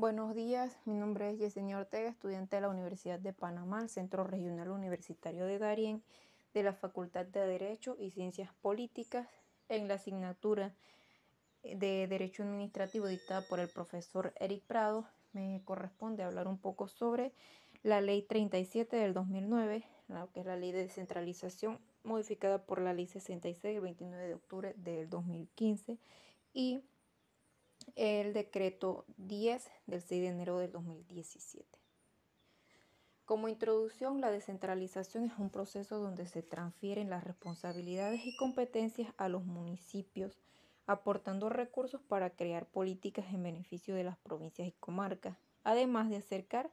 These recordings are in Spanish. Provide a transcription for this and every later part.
Buenos días, mi nombre es Yesenia Ortega, estudiante de la Universidad de Panamá, Centro Regional Universitario de Darien, de la Facultad de Derecho y Ciencias Políticas, en la asignatura de Derecho Administrativo dictada por el profesor Eric Prado. Me corresponde hablar un poco sobre la Ley 37 del 2009, que es la Ley de Descentralización, modificada por la Ley 66 del 29 de octubre del 2015 y el decreto 10 del 6 de enero del 2017. Como introducción, la descentralización es un proceso donde se transfieren las responsabilidades y competencias a los municipios, aportando recursos para crear políticas en beneficio de las provincias y comarcas, además de acercar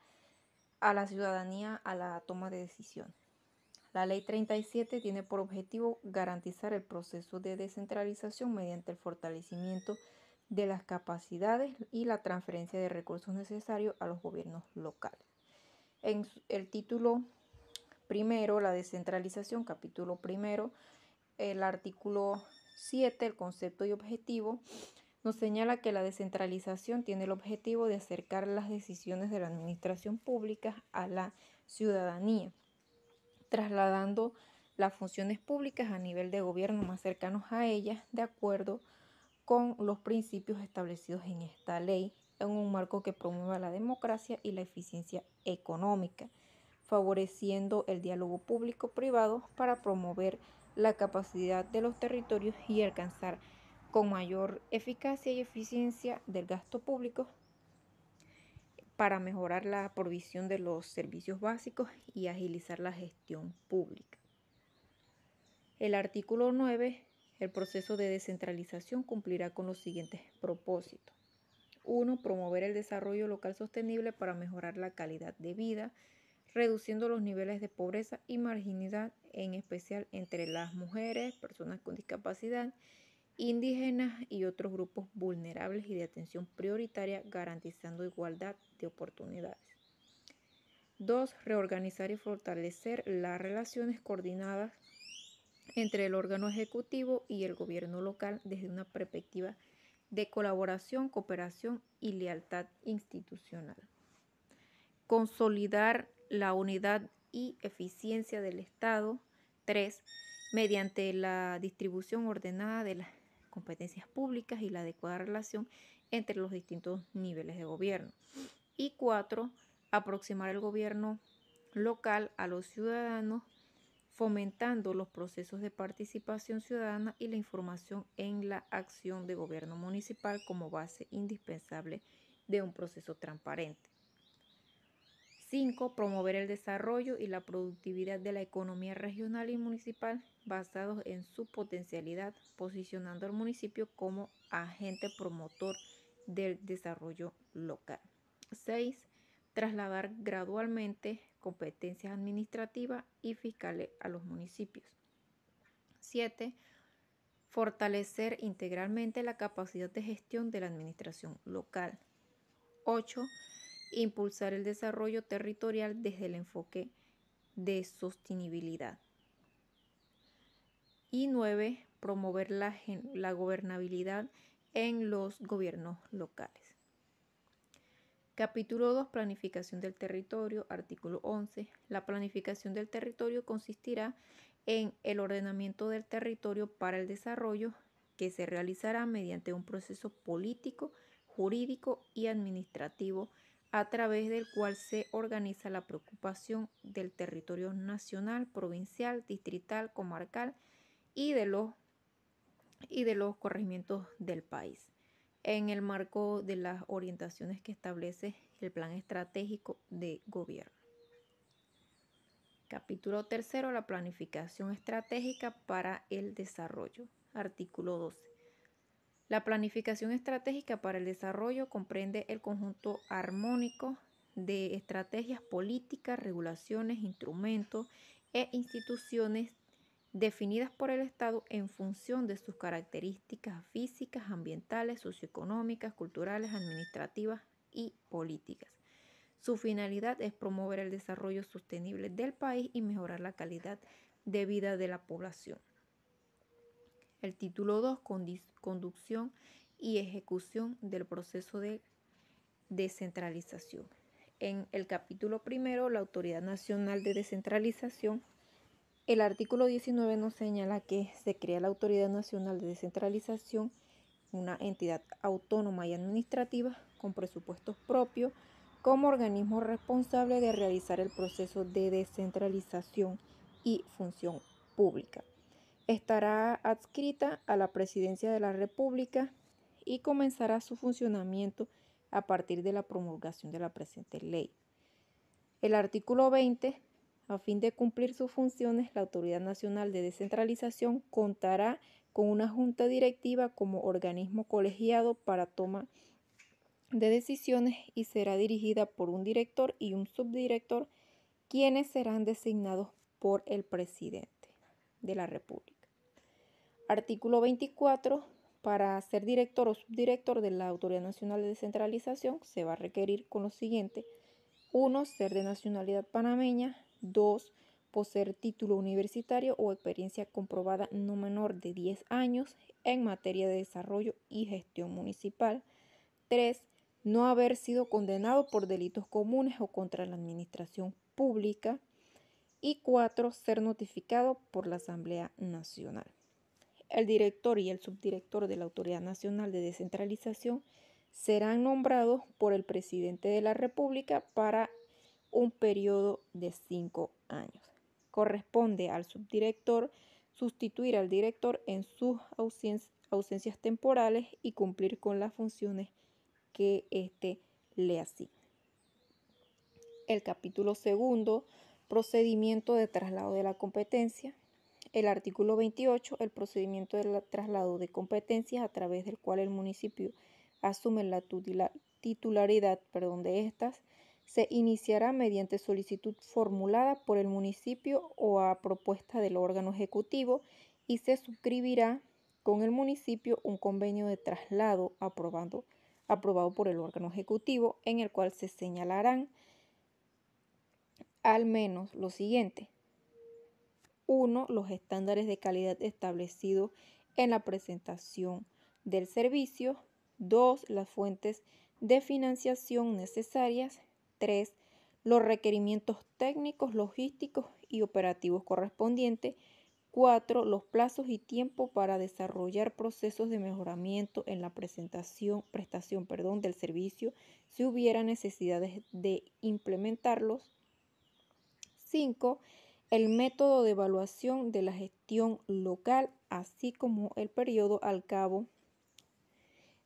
a la ciudadanía a la toma de decisión. La ley 37 tiene por objetivo garantizar el proceso de descentralización mediante el fortalecimiento de de las capacidades y la transferencia de recursos necesarios a los gobiernos locales. En el título primero, la descentralización, capítulo primero, el artículo 7, el concepto y objetivo, nos señala que la descentralización tiene el objetivo de acercar las decisiones de la administración pública a la ciudadanía, trasladando las funciones públicas a nivel de gobierno más cercanos a ellas, de acuerdo a con los principios establecidos en esta ley en un marco que promueva la democracia y la eficiencia económica, favoreciendo el diálogo público-privado para promover la capacidad de los territorios y alcanzar con mayor eficacia y eficiencia del gasto público para mejorar la provisión de los servicios básicos y agilizar la gestión pública. El artículo 9 el proceso de descentralización cumplirá con los siguientes propósitos. 1. Promover el desarrollo local sostenible para mejorar la calidad de vida, reduciendo los niveles de pobreza y marginidad en especial entre las mujeres, personas con discapacidad, indígenas y otros grupos vulnerables y de atención prioritaria, garantizando igualdad de oportunidades. 2. Reorganizar y fortalecer las relaciones coordinadas entre el órgano ejecutivo y el gobierno local desde una perspectiva de colaboración, cooperación y lealtad institucional. Consolidar la unidad y eficiencia del Estado. 3. Mediante la distribución ordenada de las competencias públicas y la adecuada relación entre los distintos niveles de gobierno. Y cuatro, Aproximar el gobierno local a los ciudadanos fomentando los procesos de participación ciudadana y la información en la acción de gobierno municipal como base indispensable de un proceso transparente. 5. Promover el desarrollo y la productividad de la economía regional y municipal basados en su potencialidad, posicionando al municipio como agente promotor del desarrollo local. 6 trasladar gradualmente competencias administrativas y fiscales a los municipios. 7. Fortalecer integralmente la capacidad de gestión de la administración local. 8. Impulsar el desarrollo territorial desde el enfoque de sostenibilidad. Y 9. Promover la, la gobernabilidad en los gobiernos locales. Capítulo 2. Planificación del territorio. Artículo 11. La planificación del territorio consistirá en el ordenamiento del territorio para el desarrollo que se realizará mediante un proceso político, jurídico y administrativo a través del cual se organiza la preocupación del territorio nacional, provincial, distrital, comarcal y de los, y de los corregimientos del país en el marco de las orientaciones que establece el Plan Estratégico de Gobierno. Capítulo tercero, la planificación estratégica para el desarrollo. Artículo 12. La planificación estratégica para el desarrollo comprende el conjunto armónico de estrategias políticas, regulaciones, instrumentos e instituciones definidas por el Estado en función de sus características físicas, ambientales, socioeconómicas, culturales, administrativas y políticas. Su finalidad es promover el desarrollo sostenible del país y mejorar la calidad de vida de la población. El título 2, conducción y ejecución del proceso de descentralización. En el capítulo primero, la Autoridad Nacional de Descentralización el artículo 19 nos señala que se crea la Autoridad Nacional de Descentralización, una entidad autónoma y administrativa con presupuestos propios como organismo responsable de realizar el proceso de descentralización y función pública. Estará adscrita a la Presidencia de la República y comenzará su funcionamiento a partir de la promulgación de la presente ley. El artículo 20 a fin de cumplir sus funciones, la Autoridad Nacional de Descentralización contará con una junta directiva como organismo colegiado para toma de decisiones y será dirigida por un director y un subdirector, quienes serán designados por el presidente de la República. Artículo 24. Para ser director o subdirector de la Autoridad Nacional de Descentralización se va a requerir con lo siguiente. 1. Ser de nacionalidad panameña. 2. Poseer título universitario o experiencia comprobada no menor de 10 años en materia de desarrollo y gestión municipal. 3. No haber sido condenado por delitos comunes o contra la administración pública. Y 4. Ser notificado por la Asamblea Nacional. El director y el subdirector de la Autoridad Nacional de Descentralización serán nombrados por el presidente de la República para un periodo de cinco años. Corresponde al subdirector sustituir al director en sus ausencias temporales y cumplir con las funciones que éste le asigna. El capítulo segundo, procedimiento de traslado de la competencia. El artículo 28, el procedimiento de traslado de competencias a través del cual el municipio asume la titularidad perdón, de estas se iniciará mediante solicitud formulada por el municipio o a propuesta del órgano ejecutivo y se suscribirá con el municipio un convenio de traslado aprobado, aprobado por el órgano ejecutivo en el cual se señalarán al menos lo siguiente. 1. Los estándares de calidad establecidos en la presentación del servicio. 2. Las fuentes de financiación necesarias. 3 los requerimientos técnicos, logísticos y operativos correspondientes. 4. Los plazos y tiempo para desarrollar procesos de mejoramiento en la presentación, prestación perdón, del servicio si hubiera necesidades de implementarlos. 5. El método de evaluación de la gestión local, así como el periodo al cabo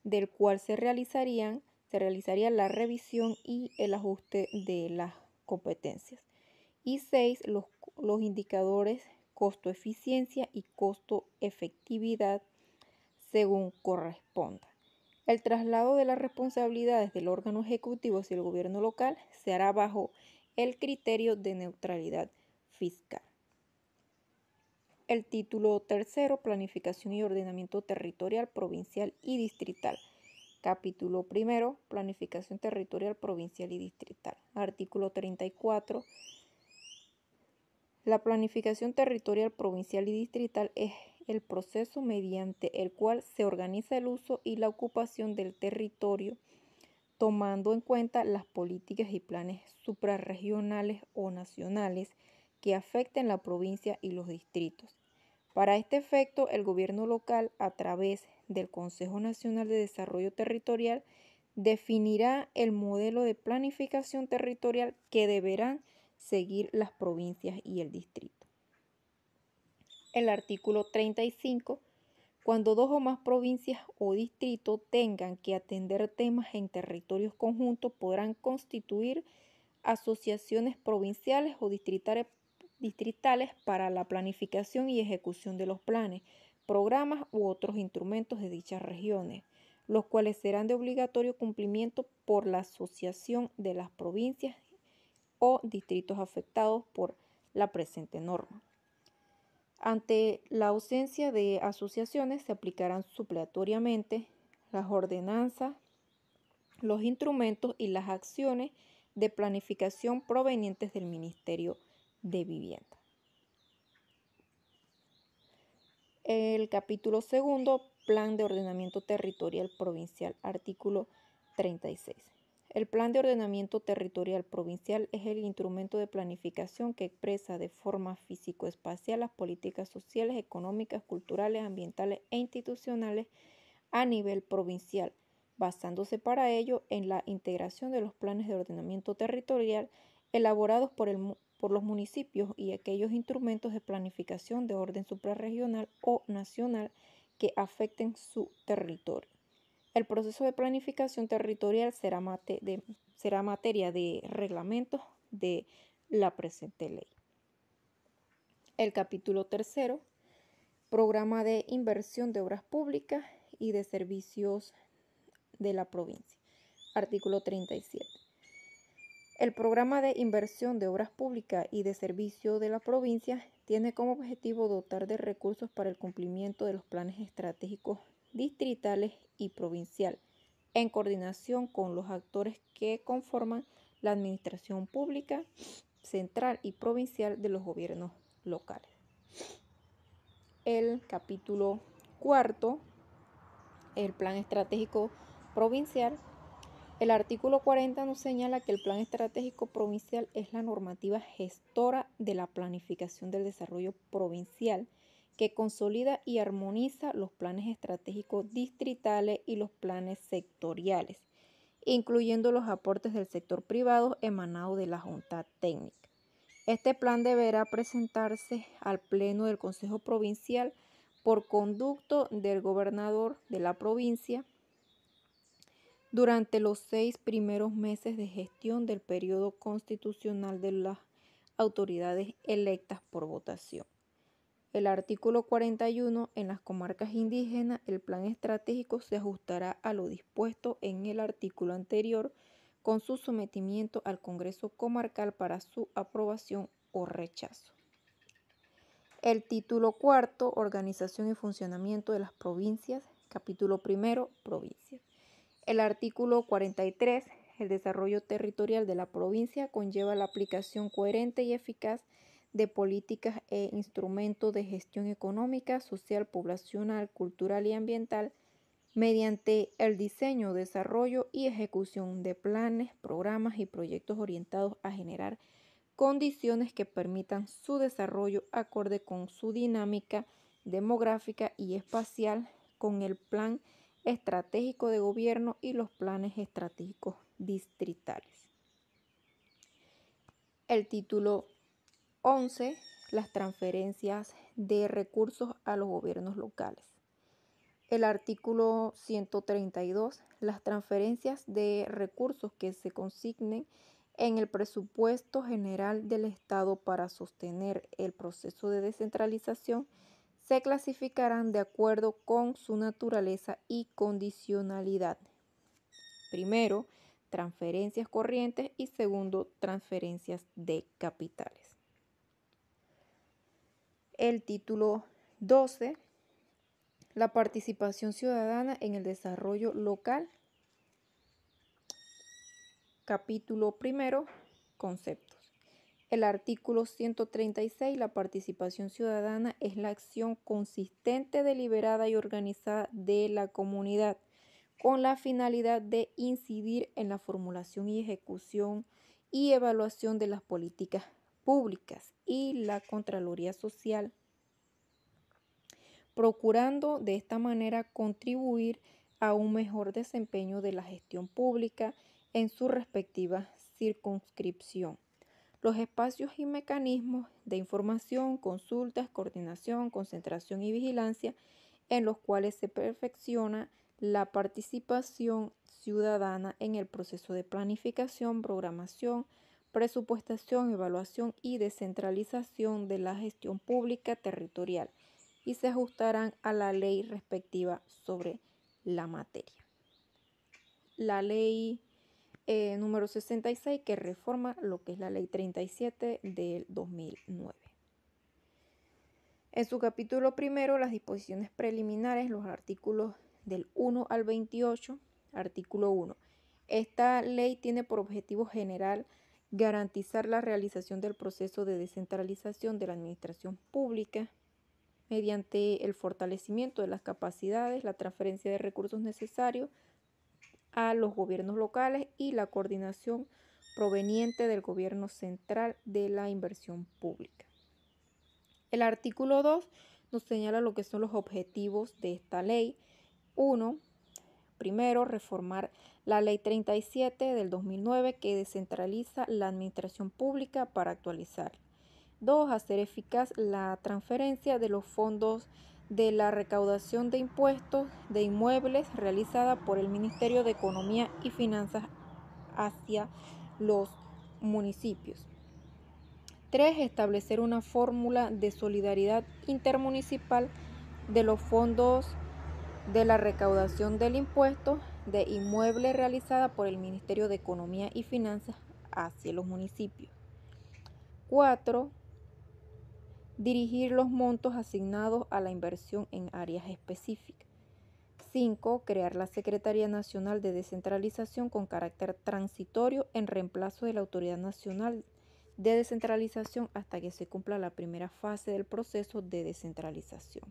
del cual se realizarían se realizaría la revisión y el ajuste de las competencias. Y seis, los, indicadores costo-eficiencia y costo-efectividad según corresponda. El traslado de las responsabilidades del órgano ejecutivo hacia el gobierno local se hará bajo el criterio de neutralidad fiscal. El título tercero, planificación y ordenamiento territorial, provincial y distrital. Capítulo primero, Planificación Territorial Provincial y Distrital. Artículo 34. La planificación territorial provincial y distrital es el proceso mediante el cual se organiza el uso y la ocupación del territorio, tomando en cuenta las políticas y planes suprarregionales o nacionales que afecten la provincia y los distritos. Para este efecto, el gobierno local, a través del Consejo Nacional de Desarrollo Territorial definirá el modelo de planificación territorial que deberán seguir las provincias y el distrito. El artículo 35 cuando dos o más provincias o distritos tengan que atender temas en territorios conjuntos, podrán constituir asociaciones provinciales o distritales, distritales para la planificación y ejecución de los planes, programas u otros instrumentos de dichas regiones, los cuales serán de obligatorio cumplimiento por la Asociación de las Provincias o distritos afectados por la presente norma. Ante la ausencia de asociaciones se aplicarán supleatoriamente las ordenanzas, los instrumentos y las acciones de planificación provenientes del Ministerio de Vivienda. el capítulo segundo, Plan de Ordenamiento Territorial Provincial, artículo 36. El Plan de Ordenamiento Territorial Provincial es el instrumento de planificación que expresa de forma físico-espacial las políticas sociales, económicas, culturales, ambientales e institucionales a nivel provincial, basándose para ello en la integración de los planes de ordenamiento territorial elaborados por el por los municipios y aquellos instrumentos de planificación de orden suprarregional o nacional que afecten su territorio. El proceso de planificación territorial será, mate de, será materia de reglamentos de la presente ley. El capítulo tercero, programa de inversión de obras públicas y de servicios de la provincia. Artículo 37. El programa de inversión de obras públicas y de servicio de la provincia tiene como objetivo dotar de recursos para el cumplimiento de los planes estratégicos distritales y provincial, en coordinación con los actores que conforman la administración pública central y provincial de los gobiernos locales. El capítulo cuarto, el plan estratégico provincial, el artículo 40 nos señala que el Plan Estratégico Provincial es la normativa gestora de la planificación del desarrollo provincial que consolida y armoniza los planes estratégicos distritales y los planes sectoriales, incluyendo los aportes del sector privado emanado de la Junta Técnica. Este plan deberá presentarse al Pleno del Consejo Provincial por conducto del gobernador de la provincia durante los seis primeros meses de gestión del periodo constitucional de las autoridades electas por votación. El artículo 41. En las comarcas indígenas, el plan estratégico se ajustará a lo dispuesto en el artículo anterior con su sometimiento al Congreso Comarcal para su aprobación o rechazo. El título cuarto, Organización y funcionamiento de las provincias. Capítulo primero, Provincias. El artículo 43, el desarrollo territorial de la provincia conlleva la aplicación coherente y eficaz de políticas e instrumentos de gestión económica, social, poblacional, cultural y ambiental mediante el diseño, desarrollo y ejecución de planes, programas y proyectos orientados a generar condiciones que permitan su desarrollo acorde con su dinámica demográfica y espacial, con el plan estratégico de gobierno y los planes estratégicos distritales. El título 11, las transferencias de recursos a los gobiernos locales. El artículo 132, las transferencias de recursos que se consignen en el presupuesto general del Estado para sostener el proceso de descentralización se clasificarán de acuerdo con su naturaleza y condicionalidad. Primero, transferencias corrientes y segundo, transferencias de capitales. El título 12, la participación ciudadana en el desarrollo local. Capítulo primero, conceptos. El artículo 136, la participación ciudadana es la acción consistente, deliberada y organizada de la comunidad con la finalidad de incidir en la formulación y ejecución y evaluación de las políticas públicas y la Contraloría Social, procurando de esta manera contribuir a un mejor desempeño de la gestión pública en su respectiva circunscripción los espacios y mecanismos de información, consultas, coordinación, concentración y vigilancia en los cuales se perfecciona la participación ciudadana en el proceso de planificación, programación, presupuestación, evaluación y descentralización de la gestión pública territorial y se ajustarán a la ley respectiva sobre la materia. La ley eh, número 66 que reforma lo que es la ley 37 del 2009. En su capítulo primero, las disposiciones preliminares, los artículos del 1 al 28, artículo 1. Esta ley tiene por objetivo general garantizar la realización del proceso de descentralización de la administración pública mediante el fortalecimiento de las capacidades, la transferencia de recursos necesarios, a los gobiernos locales y la coordinación proveniente del gobierno central de la inversión pública. El artículo 2 nos señala lo que son los objetivos de esta ley. 1. Primero, reformar la ley 37 del 2009 que descentraliza la administración pública para actualizar. 2. Hacer eficaz la transferencia de los fondos de la recaudación de impuestos de inmuebles realizada por el Ministerio de Economía y Finanzas hacia los municipios. 3. Establecer una fórmula de solidaridad intermunicipal de los fondos de la recaudación del impuesto de inmuebles realizada por el Ministerio de Economía y Finanzas hacia los municipios. 4 dirigir los montos asignados a la inversión en áreas específicas. 5. Crear la Secretaría Nacional de Descentralización con carácter transitorio en reemplazo de la Autoridad Nacional de Descentralización hasta que se cumpla la primera fase del proceso de descentralización.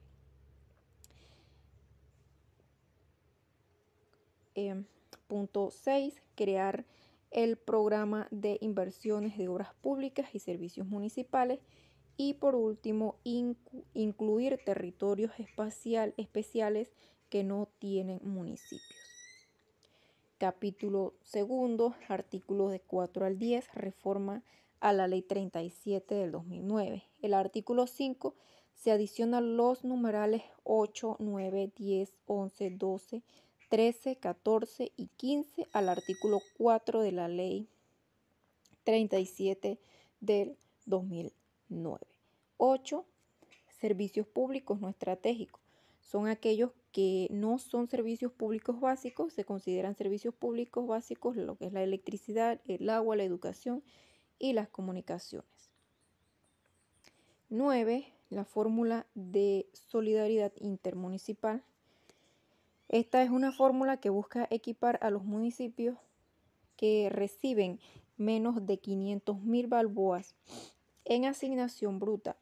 Em, punto 6. Crear el programa de inversiones de obras públicas y servicios municipales y por último, incluir territorios espacial especiales que no tienen municipios. Capítulo segundo, artículos de 4 al 10, reforma a la Ley 37 del 2009. El artículo 5 se adicionan los numerales 8, 9, 10, 11, 12, 13, 14 y 15 al artículo 4 de la Ley 37 del 2009. 9. 8. Servicios públicos no estratégicos. Son aquellos que no son servicios públicos básicos, se consideran servicios públicos básicos lo que es la electricidad, el agua, la educación y las comunicaciones. 9. La fórmula de solidaridad intermunicipal. Esta es una fórmula que busca equipar a los municipios que reciben menos de 500.000 mil balboas en asignación bruta.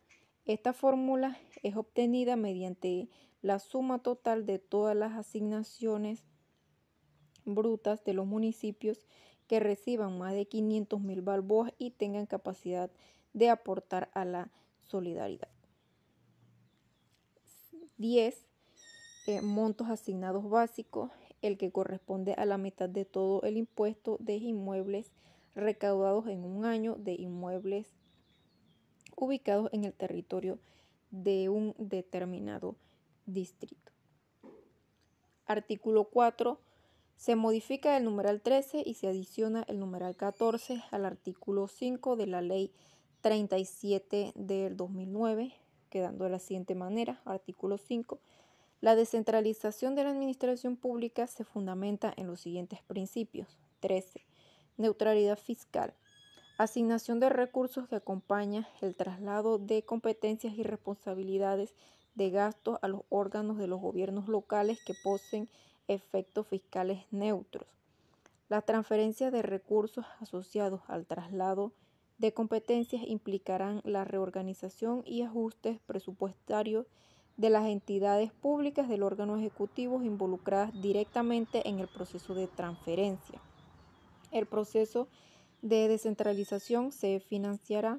Esta fórmula es obtenida mediante la suma total de todas las asignaciones brutas de los municipios que reciban más de 500 mil balboas y tengan capacidad de aportar a la solidaridad. 10. Eh, montos asignados básicos, el que corresponde a la mitad de todo el impuesto de inmuebles recaudados en un año de inmuebles ubicados en el territorio de un determinado distrito. Artículo 4. Se modifica el numeral 13 y se adiciona el numeral 14 al artículo 5 de la Ley 37 del 2009, quedando de la siguiente manera. Artículo 5. La descentralización de la administración pública se fundamenta en los siguientes principios. 13. Neutralidad fiscal. Asignación de recursos que acompaña el traslado de competencias y responsabilidades de gastos a los órganos de los gobiernos locales que poseen efectos fiscales neutros. La transferencia de recursos asociados al traslado de competencias implicarán la reorganización y ajustes presupuestarios de las entidades públicas del órgano ejecutivo involucradas directamente en el proceso de transferencia. El proceso de de descentralización se financiará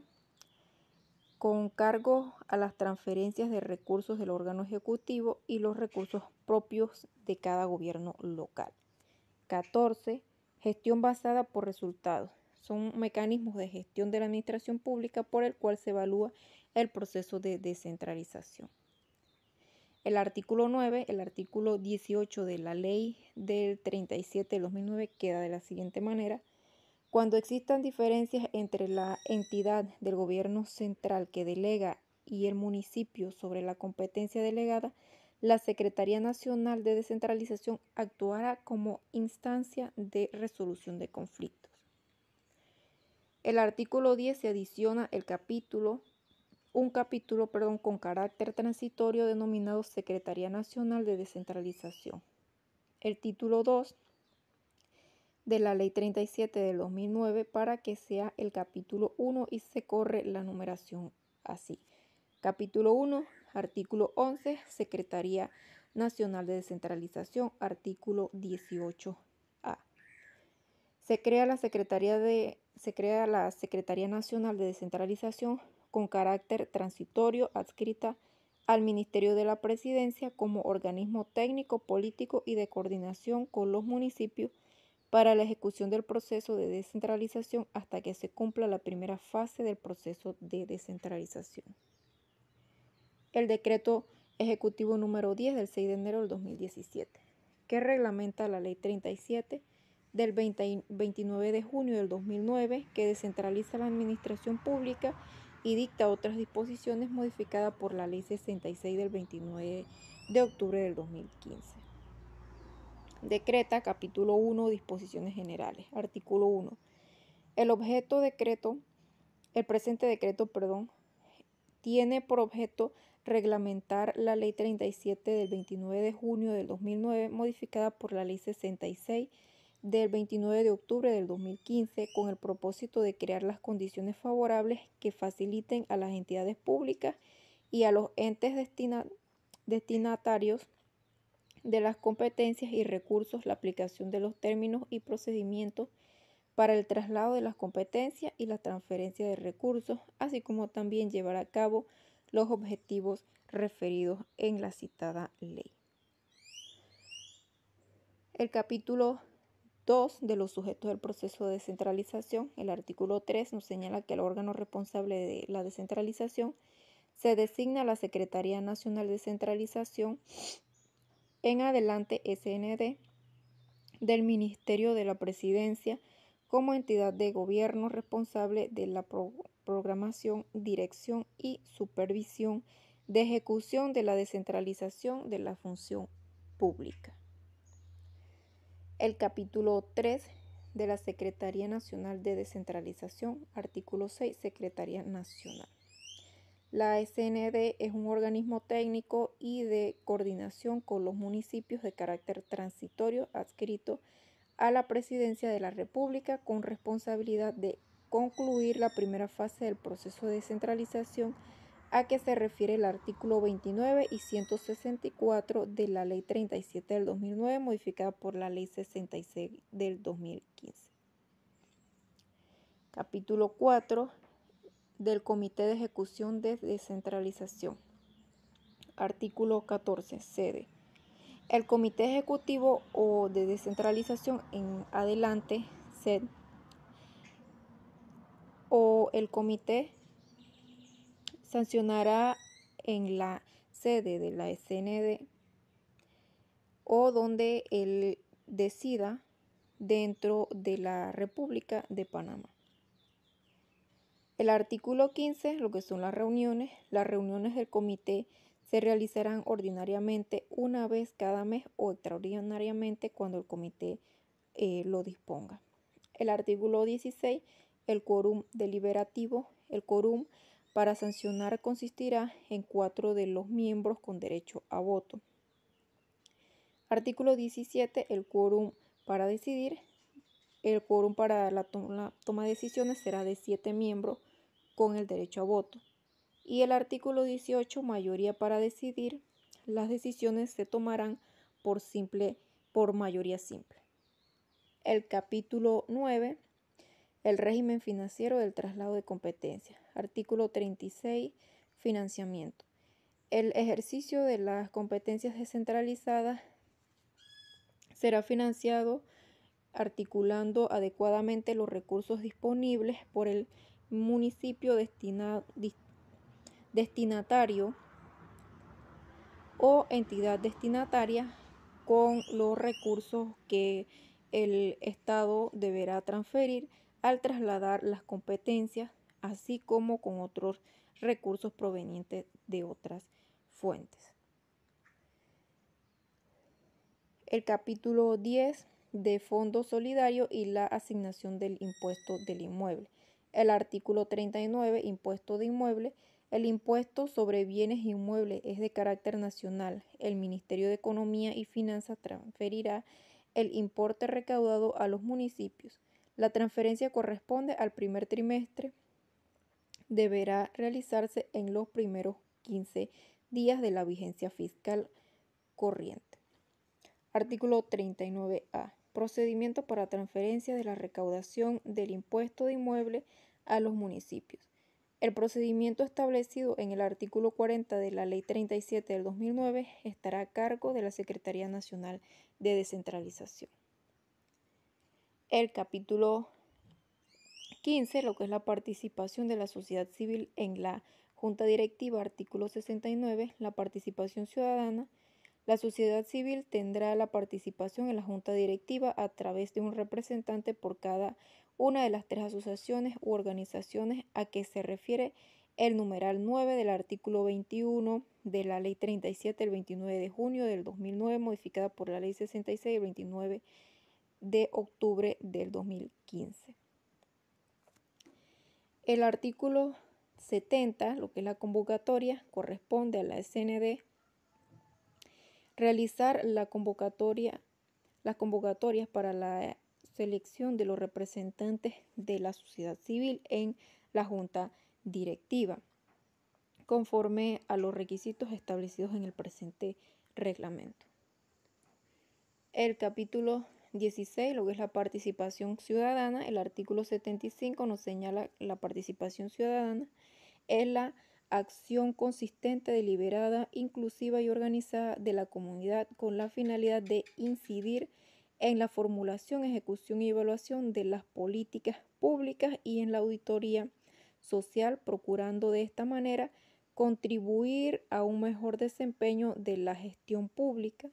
con cargo a las transferencias de recursos del órgano ejecutivo y los recursos propios de cada gobierno local. 14. Gestión basada por resultados. Son mecanismos de gestión de la administración pública por el cual se evalúa el proceso de descentralización. El artículo 9, el artículo 18 de la ley del 37 de 2009 queda de la siguiente manera cuando existan diferencias entre la entidad del gobierno central que delega y el municipio sobre la competencia delegada, la Secretaría Nacional de Descentralización actuará como instancia de resolución de conflictos. El artículo 10 se adiciona el capítulo, un capítulo perdón, con carácter transitorio denominado Secretaría Nacional de Descentralización. El título 2 de la Ley 37 del 2009 para que sea el capítulo 1 y se corre la numeración así. Capítulo 1, artículo 11, Secretaría Nacional de Descentralización, artículo 18A. Se crea la Secretaría, de, se crea la Secretaría Nacional de Descentralización con carácter transitorio adscrita al Ministerio de la Presidencia como organismo técnico, político y de coordinación con los municipios para la ejecución del proceso de descentralización hasta que se cumpla la primera fase del proceso de descentralización. El decreto ejecutivo número 10 del 6 de enero del 2017, que reglamenta la ley 37 del 29 de junio del 2009, que descentraliza la administración pública y dicta otras disposiciones modificadas por la ley 66 del 29 de octubre del 2015. Decreta, capítulo 1, disposiciones generales. Artículo 1. El objeto decreto, el presente decreto, perdón, tiene por objeto reglamentar la ley 37 del 29 de junio del 2009, modificada por la ley 66 del 29 de octubre del 2015, con el propósito de crear las condiciones favorables que faciliten a las entidades públicas y a los entes destinatarios de las competencias y recursos, la aplicación de los términos y procedimientos para el traslado de las competencias y la transferencia de recursos, así como también llevar a cabo los objetivos referidos en la citada ley. El capítulo 2 de los sujetos del proceso de descentralización, el artículo 3 nos señala que el órgano responsable de la descentralización se designa la Secretaría Nacional de Centralización en adelante SND del Ministerio de la Presidencia como entidad de gobierno responsable de la programación, dirección y supervisión de ejecución de la descentralización de la función pública. El capítulo 3 de la Secretaría Nacional de Descentralización, artículo 6, Secretaría Nacional. La SND es un organismo técnico y de coordinación con los municipios de carácter transitorio adscrito a la Presidencia de la República con responsabilidad de concluir la primera fase del proceso de descentralización a que se refiere el artículo 29 y 164 de la Ley 37 del 2009 modificada por la Ley 66 del 2015. Capítulo 4 del Comité de Ejecución de Descentralización. Artículo 14. Sede. El Comité Ejecutivo o de Descentralización en adelante, o el Comité sancionará en la sede de la SND o donde él decida dentro de la República de Panamá. El artículo 15, lo que son las reuniones. Las reuniones del comité se realizarán ordinariamente una vez cada mes o extraordinariamente cuando el comité eh, lo disponga. El artículo 16, el quórum deliberativo. El quórum para sancionar consistirá en cuatro de los miembros con derecho a voto. Artículo 17, el quórum para decidir. El quórum para la toma de decisiones será de siete miembros con el derecho a voto. Y el artículo 18, mayoría para decidir, las decisiones se tomarán por simple por mayoría simple. El capítulo 9, el régimen financiero del traslado de competencias. Artículo 36, financiamiento. El ejercicio de las competencias descentralizadas será financiado articulando adecuadamente los recursos disponibles por el municipio destinatario o entidad destinataria con los recursos que el Estado deberá transferir al trasladar las competencias, así como con otros recursos provenientes de otras fuentes. El capítulo 10 de Fondo Solidario y la asignación del impuesto del inmueble el artículo 39, impuesto de inmueble, el impuesto sobre bienes inmuebles es de carácter nacional. El Ministerio de Economía y Finanzas transferirá el importe recaudado a los municipios. La transferencia corresponde al primer trimestre. Deberá realizarse en los primeros 15 días de la vigencia fiscal corriente. Artículo 39A. Procedimiento para transferencia de la recaudación del impuesto de inmueble a los municipios. El procedimiento establecido en el artículo 40 de la Ley 37 del 2009 estará a cargo de la Secretaría Nacional de Descentralización. El capítulo 15, lo que es la participación de la sociedad civil en la Junta Directiva, artículo 69, la participación ciudadana. La sociedad civil tendrá la participación en la Junta Directiva a través de un representante por cada una de las tres asociaciones u organizaciones a que se refiere el numeral 9 del artículo 21 de la Ley 37 del 29 de junio del 2009, modificada por la Ley 66 del 29 de octubre del 2015. El artículo 70, lo que es la convocatoria, corresponde a la SND realizar la convocatoria, las convocatorias para la selección de los representantes de la sociedad civil en la junta directiva, conforme a los requisitos establecidos en el presente reglamento. El capítulo 16, lo que es la participación ciudadana, el artículo 75 nos señala la participación ciudadana, es la acción consistente, deliberada, inclusiva y organizada de la comunidad con la finalidad de incidir en en la formulación, ejecución y evaluación de las políticas públicas y en la auditoría social, procurando de esta manera contribuir a un mejor desempeño de la gestión pública.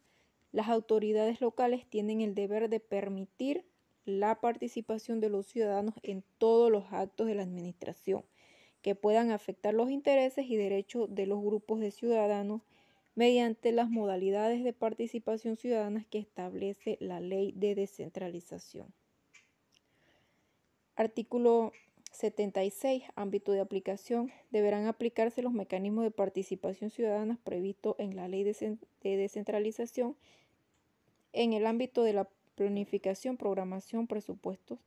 Las autoridades locales tienen el deber de permitir la participación de los ciudadanos en todos los actos de la administración que puedan afectar los intereses y derechos de los grupos de ciudadanos mediante las modalidades de participación ciudadana que establece la ley de descentralización. Artículo 76. Ámbito de aplicación. Deberán aplicarse los mecanismos de participación ciudadana previstos en la ley de descentralización en el ámbito de la planificación, programación, presupuestos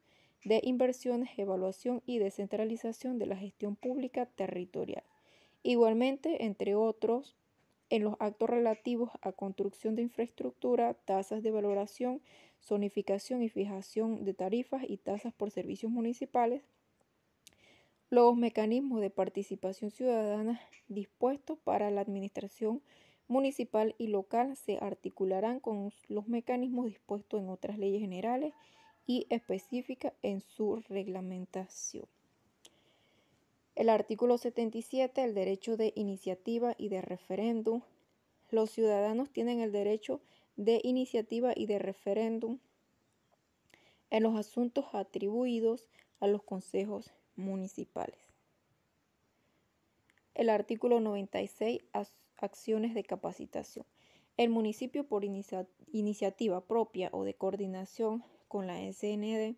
de inversiones, evaluación y descentralización de la gestión pública territorial. Igualmente, entre otros, en los actos relativos a construcción de infraestructura, tasas de valoración, zonificación y fijación de tarifas y tasas por servicios municipales, los mecanismos de participación ciudadana dispuestos para la administración municipal y local se articularán con los mecanismos dispuestos en otras leyes generales y específicas en su reglamentación. El artículo 77, el derecho de iniciativa y de referéndum. Los ciudadanos tienen el derecho de iniciativa y de referéndum en los asuntos atribuidos a los consejos municipales. El artículo 96, acciones de capacitación. El municipio por iniciativa propia o de coordinación con la SND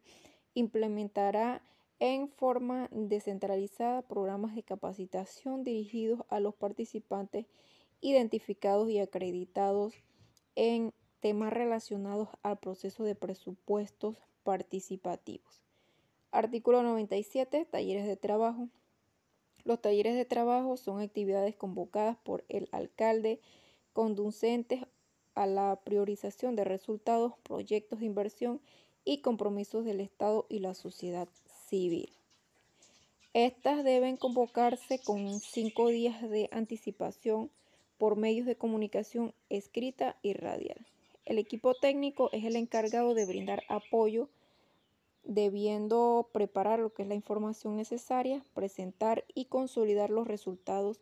implementará en forma descentralizada programas de capacitación dirigidos a los participantes identificados y acreditados en temas relacionados al proceso de presupuestos participativos. Artículo 97. Talleres de trabajo. Los talleres de trabajo son actividades convocadas por el alcalde conducentes a la priorización de resultados, proyectos de inversión y compromisos del Estado y la sociedad civil. Estas deben convocarse con cinco días de anticipación por medios de comunicación escrita y radial. El equipo técnico es el encargado de brindar apoyo, debiendo preparar lo que es la información necesaria, presentar y consolidar los resultados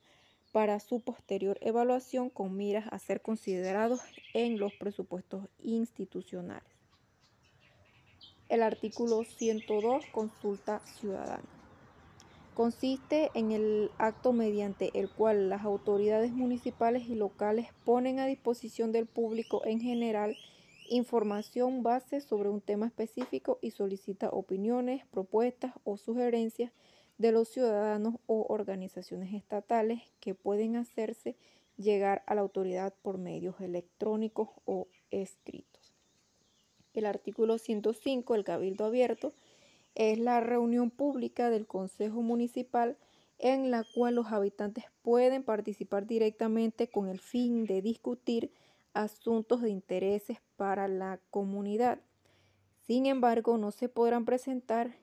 para su posterior evaluación con miras a ser considerados en los presupuestos institucionales. El artículo 102, consulta ciudadana. Consiste en el acto mediante el cual las autoridades municipales y locales ponen a disposición del público en general información base sobre un tema específico y solicita opiniones, propuestas o sugerencias de los ciudadanos o organizaciones estatales que pueden hacerse llegar a la autoridad por medios electrónicos o escritos. El artículo 105, el cabildo abierto, es la reunión pública del Consejo Municipal en la cual los habitantes pueden participar directamente con el fin de discutir asuntos de intereses para la comunidad. Sin embargo, no se podrán presentar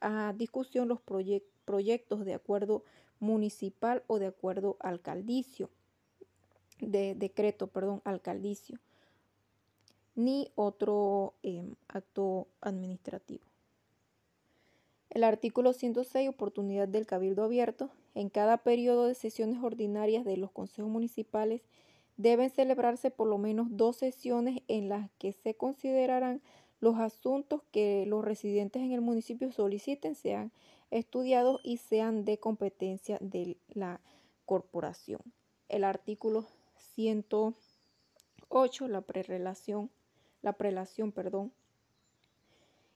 a discusión los proyectos de acuerdo municipal o de acuerdo alcaldicio, de decreto, perdón, alcaldicio ni otro em, acto administrativo. El artículo 106, oportunidad del cabildo abierto. En cada periodo de sesiones ordinarias de los consejos municipales deben celebrarse por lo menos dos sesiones en las que se considerarán los asuntos que los residentes en el municipio soliciten sean estudiados y sean de competencia de la corporación. El artículo 108, la prerrelación la prelación, perdón.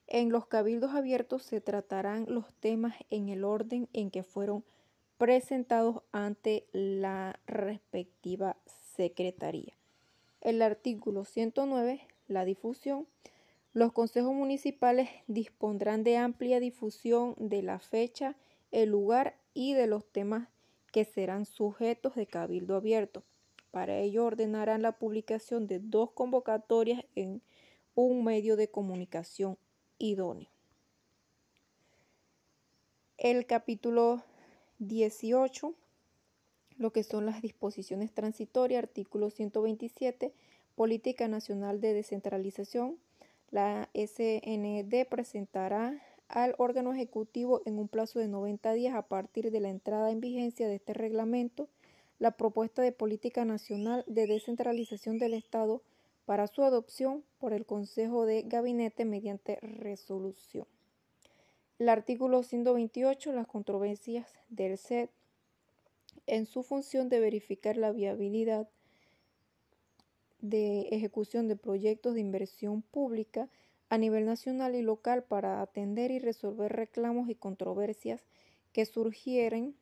En los cabildos abiertos se tratarán los temas en el orden en que fueron presentados ante la respectiva secretaría. El artículo 109, la difusión. Los consejos municipales dispondrán de amplia difusión de la fecha, el lugar y de los temas que serán sujetos de cabildo abierto. Para ello ordenarán la publicación de dos convocatorias en un medio de comunicación idóneo. El capítulo 18, lo que son las disposiciones transitorias, artículo 127, Política Nacional de Descentralización, la SND presentará al órgano ejecutivo en un plazo de 90 días a partir de la entrada en vigencia de este reglamento la propuesta de política nacional de descentralización del Estado para su adopción por el Consejo de Gabinete mediante resolución. El artículo 128, las controversias del SED en su función de verificar la viabilidad de ejecución de proyectos de inversión pública a nivel nacional y local para atender y resolver reclamos y controversias que surgieren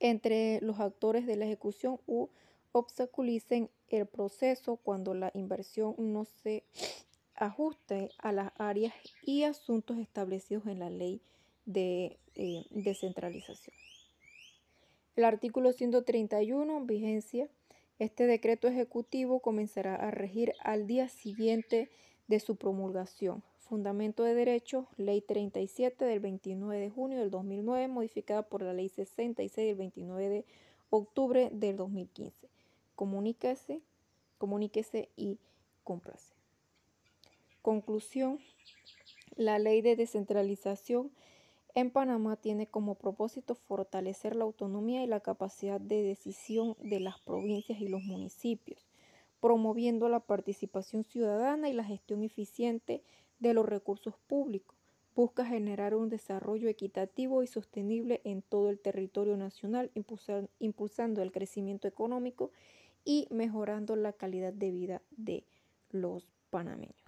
entre los actores de la ejecución u obstaculicen el proceso cuando la inversión no se ajuste a las áreas y asuntos establecidos en la ley de eh, descentralización. El artículo 131, vigencia. Este decreto ejecutivo comenzará a regir al día siguiente de su promulgación. Fundamento de Derecho, Ley 37 del 29 de junio del 2009, modificada por la Ley 66 del 29 de octubre del 2015. Comuníquese, comuníquese y cúmplase. Conclusión. La ley de descentralización en Panamá tiene como propósito fortalecer la autonomía y la capacidad de decisión de las provincias y los municipios, promoviendo la participación ciudadana y la gestión eficiente de los recursos públicos. Busca generar un desarrollo equitativo y sostenible en todo el territorio nacional, impulsando el crecimiento económico y mejorando la calidad de vida de los panameños.